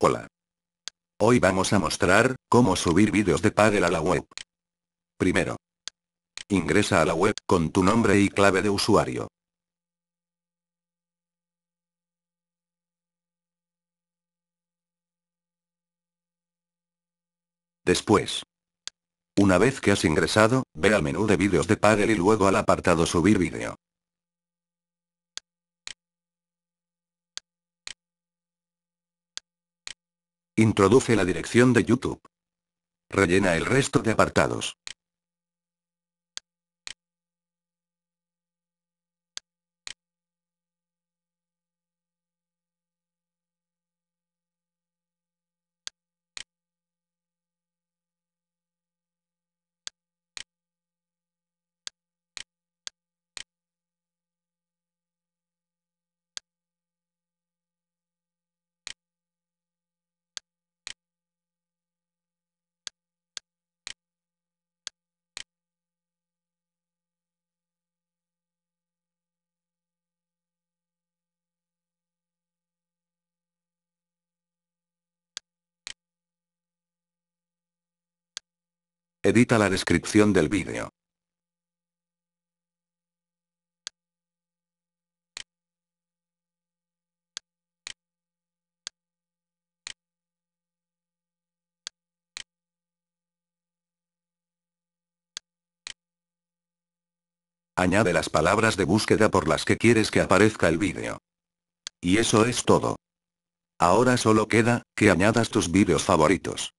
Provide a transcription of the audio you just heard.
Hola. Hoy vamos a mostrar, cómo subir vídeos de Paddle a la web. Primero. Ingresa a la web, con tu nombre y clave de usuario. Después. Una vez que has ingresado, ve al menú de vídeos de Paddle y luego al apartado subir vídeo. Introduce la dirección de YouTube. Rellena el resto de apartados. Edita la descripción del vídeo. Añade las palabras de búsqueda por las que quieres que aparezca el vídeo. Y eso es todo. Ahora solo queda, que añadas tus vídeos favoritos.